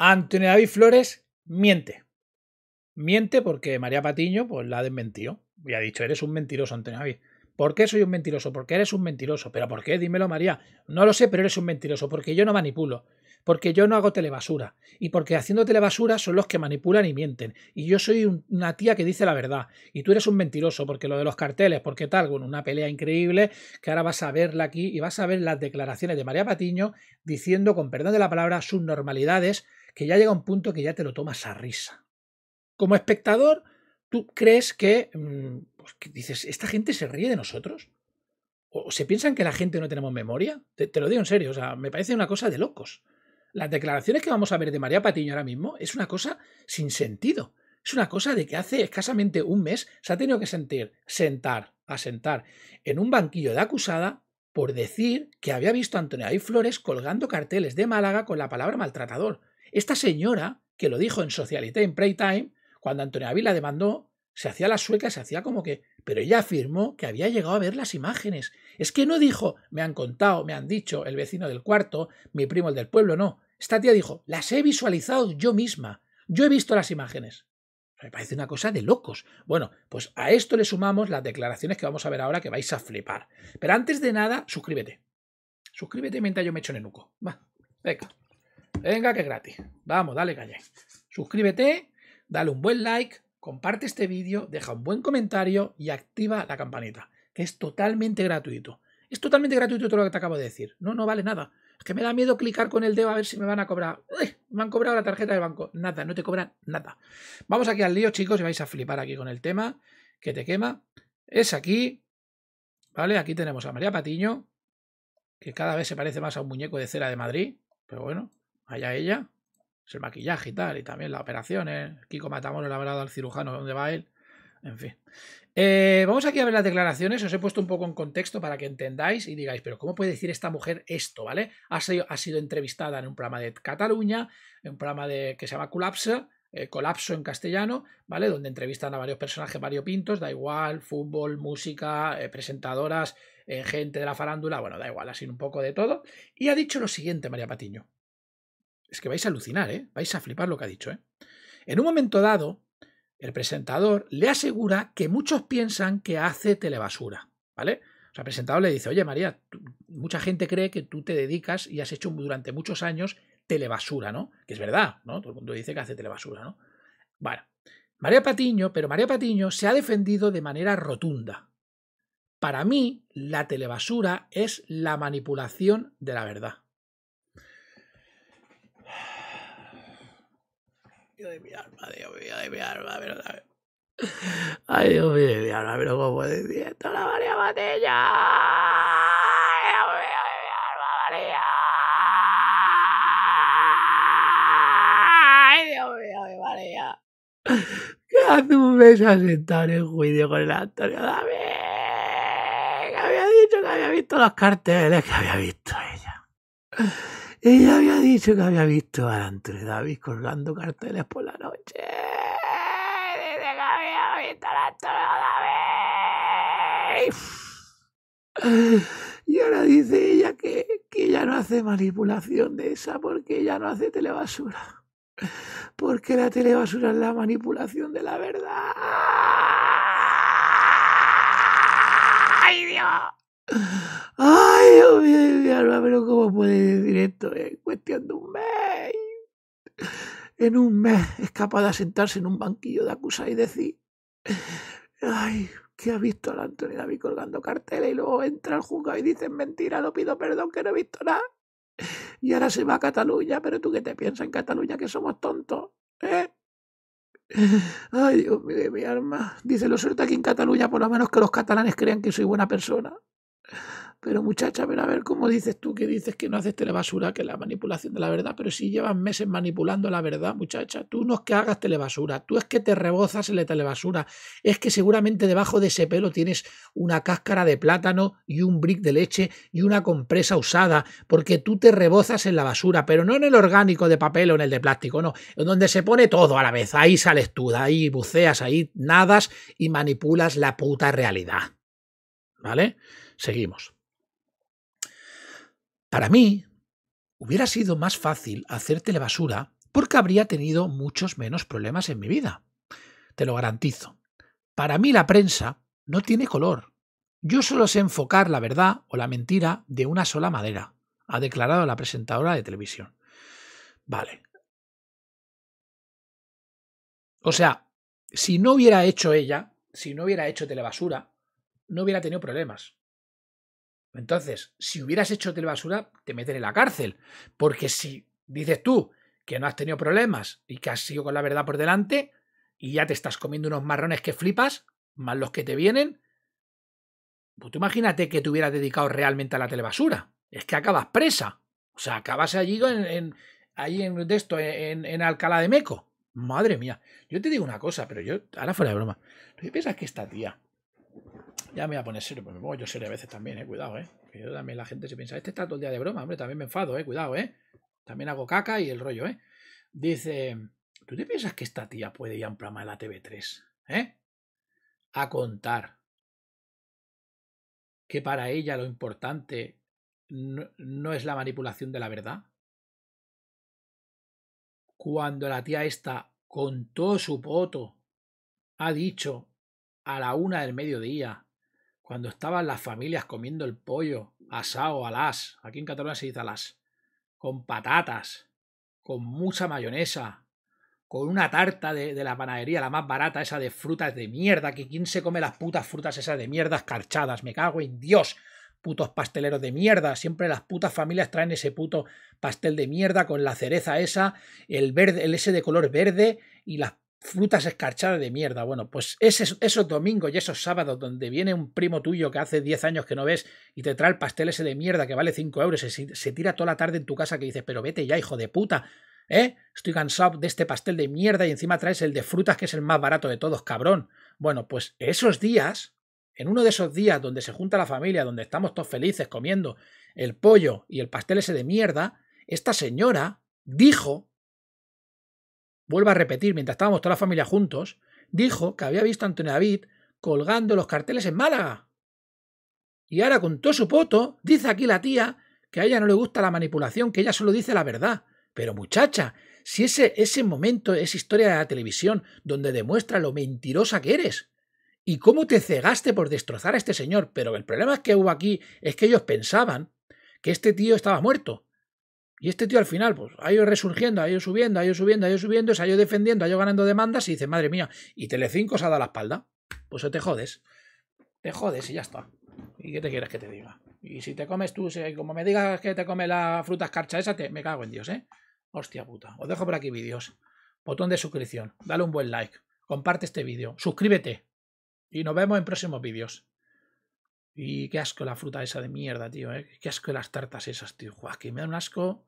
Antonio David Flores miente. Miente porque María Patiño pues, la ha desmentido. Y ha dicho, eres un mentiroso, Antonio David. ¿Por qué soy un mentiroso? Porque eres un mentiroso. ¿Pero por qué? Dímelo, María. No lo sé, pero eres un mentiroso. Porque yo no manipulo. Porque yo no hago telebasura. Y porque haciendo telebasura son los que manipulan y mienten. Y yo soy una tía que dice la verdad. Y tú eres un mentiroso. Porque lo de los carteles, porque tal, con una pelea increíble, que ahora vas a verla aquí y vas a ver las declaraciones de María Patiño diciendo, con perdón de la palabra, sus normalidades que ya llega un punto que ya te lo tomas a risa. Como espectador, tú crees que, mm, pues, dices, ¿esta gente se ríe de nosotros? ¿O se piensan que la gente no tenemos memoria? Te, lo digo en serio, o sea, me parece una cosa de locos. Las declaraciones que vamos a ver de María Patiño ahora mismo es una cosa sin sentido. Es una cosa de que hace escasamente un mes se ha tenido que sentir, sentar, asentar en un banquillo de acusada por decir que había visto a Antonio Flores colgando carteles de Málaga con la palabra maltratador. Esta señora, que lo dijo en Socialité en Playtime, cuando Antonio Ávila demandó, se hacía la sueca, se hacía como que. Pero ella afirmó que había llegado a ver las imágenes. Es que no dijo, me han contado, me han dicho, el vecino del cuarto, mi primo el del pueblo, no. Esta tía dijo, las he visualizado yo misma. Yo he visto las imágenes. Me parece una cosa de locos. Bueno, pues a esto le sumamos las declaraciones que vamos a ver ahora que vais a flipar. Pero antes de nada, suscríbete. Suscríbete mientras yo me echo en el nuco. Va, venga. Venga, que gratis. Vamos, dale calle, Suscríbete, dale un buen like, comparte este vídeo, deja un buen comentario y activa la campanita, que es totalmente gratuito. Es totalmente gratuito todo lo que te acabo de decir. No, no vale nada. Es que me da miedo clicar con el dedo a ver si me van a cobrar. Uy, me han cobrado la tarjeta de banco. Nada, no te cobran nada. Vamos aquí al lío, chicos, y vais a flipar aquí con el tema que te quema. Es aquí. ¿Vale? Aquí tenemos a María Patiño, que cada vez se parece más a un muñeco de cera de Madrid. Pero bueno, allá ella, es pues el maquillaje y tal, y también las operaciones, Kiko Matamoros le ha al cirujano dónde va él, en fin. Eh, vamos aquí a ver las declaraciones, os he puesto un poco en contexto para que entendáis y digáis, pero ¿cómo puede decir esta mujer esto, vale? Ha sido, ha sido entrevistada en un programa de Cataluña, en un programa de, que se llama Colapsa, eh, colapso en castellano, ¿vale? Donde entrevistan a varios personajes pintos da igual, fútbol, música, eh, presentadoras, gente de la farándula, bueno, da igual, ha sido un poco de todo. Y ha dicho lo siguiente, María Patiño. Es que vais a alucinar, ¿eh? Vais a flipar lo que ha dicho, ¿eh? En un momento dado, el presentador le asegura que muchos piensan que hace telebasura, ¿vale? O sea, el presentador le dice, oye María, mucha gente cree que tú te dedicas y has hecho durante muchos años telebasura, ¿no? Que es verdad, ¿no? Todo el mundo dice que hace telebasura, ¿no? Bueno, María Patiño, pero María Patiño se ha defendido de manera rotunda. Para mí, la telebasura es la manipulación de la verdad. Dios de mi alma, Dios mío, de mi alma, pero Ay, Dios mío, de mi alma, pero cómo puede decir esto la María Matilla. Ay, Dios mío, de mi alma, María. Ay, Dios mío, de María. Que hace un mes sentado en el juicio con el Antonio David? Que había dicho que había visto los carteles que había visto ella. Ella había dicho que había visto a de David colgando carteles por la noche. Dice que había visto a David. Y ahora dice ella que, que ella no hace manipulación de esa porque ella no hace telebasura. Porque la telebasura es la manipulación de la verdad. ¡Ay, Dios! Dios mío, mi pero ¿cómo puede decir esto? En cuestión de un mes. En un mes es capaz de sentarse en un banquillo de acusa y decir, ay, ¿Qué ha visto a la Antonia David colgando carteles y luego entra el juzgado y dice mentira, ¡Lo pido perdón, que no he visto nada. Y ahora se va a Cataluña, pero tú qué te piensas en Cataluña que somos tontos, ¿eh? Ay, Dios mío, mi alma. Dice, lo suerte aquí en Cataluña, por lo menos que los catalanes crean que soy buena persona. Pero muchacha, ver a ver cómo dices tú que dices que no haces telebasura, que la manipulación de la verdad, pero si llevas meses manipulando la verdad, muchacha, tú no es que hagas telebasura, tú es que te rebozas en la telebasura, es que seguramente debajo de ese pelo tienes una cáscara de plátano y un brick de leche y una compresa usada, porque tú te rebozas en la basura, pero no en el orgánico de papel o en el de plástico, no, en donde se pone todo a la vez, ahí sales tú, ahí buceas, ahí nadas y manipulas la puta realidad. ¿Vale? Seguimos. Para mí, hubiera sido más fácil hacer telebasura porque habría tenido muchos menos problemas en mi vida. Te lo garantizo. Para mí la prensa no tiene color. Yo solo sé enfocar la verdad o la mentira de una sola madera, ha declarado la presentadora de televisión. Vale. O sea, si no hubiera hecho ella, si no hubiera hecho telebasura, no hubiera tenido problemas. Entonces, si hubieras hecho telebasura, te meteré en la cárcel. Porque si dices tú que no has tenido problemas y que has sido con la verdad por delante y ya te estás comiendo unos marrones que flipas, más los que te vienen, pues tú imagínate que te hubieras dedicado realmente a la telebasura. Es que acabas presa. O sea, acabas allí en, en esto, en, Alcalá de Meco. Madre mía. Yo te digo una cosa, pero yo, ahora fuera de broma. ¿Tú piensas que esta tía ya me voy a poner serio, pues me pongo yo serio a veces también, eh. Cuidado, eh. Que yo también la gente se piensa, este está todo el día de broma, hombre, también me enfado, eh. Cuidado, eh. También hago caca y el rollo, eh. Dice, ¿tú te piensas que esta tía puede ir a un programa de la TV3? ¿Eh? A contar. Que para ella lo importante no, es la manipulación de la verdad. Cuando la tía esta con todo su poto ha dicho a la una del mediodía cuando estaban las familias comiendo el pollo asado, alas, aquí en Cataluña se dice las, con patatas, con mucha mayonesa, con una tarta de, la panadería, la más barata, esa de frutas de mierda, que quién se come las putas frutas esas de mierda escarchadas, me cago en Dios, putos pasteleros de mierda, siempre las putas familias traen ese puto pastel de mierda con la cereza esa, el verde, el ese de color verde y las frutas escarchadas de mierda. Bueno, pues esos domingos y esos sábados donde viene un primo tuyo que hace 10 años que no ves y te trae el pastel ese de mierda que vale 5 euros y se, tira toda la tarde en tu casa que dices, pero vete ya, hijo de puta. ¿Eh? Estoy cansado de este pastel de mierda y encima traes el de frutas que es el más barato de todos, cabrón. Bueno, pues esos días, en uno de esos días donde se junta la familia, donde estamos todos felices comiendo el pollo y el pastel ese de mierda, esta señora dijo vuelvo a repetir, mientras estábamos toda la familia juntos, dijo que había visto a Antonio David colgando los carteles en Málaga. Y ahora con todo su poto, dice aquí la tía que a ella no le gusta la manipulación, que ella solo dice la verdad. Pero muchacha, si ese, ese momento es historia de la televisión donde demuestra lo mentirosa que eres. Y cómo te cegaste por destrozar a este señor. Pero el problema es que hubo aquí es que ellos pensaban que este tío estaba muerto. Y este tío al final, pues, ha ido resurgiendo, ha ido subiendo, ha ido subiendo, ha ido subiendo, se ha ido defendiendo, ha ido ganando demandas y dice, madre mía, y Telecinco se ha dado la espalda. Pues eso te jodes. Te jodes y ya está. ¿Y qué te quieres que te diga? Y si te comes tú, como me digas que te come la fruta escarcha esa, te, me cago en Dios, ¿eh? Hostia puta. Os dejo por aquí vídeos. Botón de suscripción. Dale un buen like. Comparte este vídeo. Suscríbete. Y nos vemos en próximos vídeos. Y qué asco la fruta esa de mierda, tío, ¿eh? Qué asco las tartas esas, tío. joaquín me da un asco.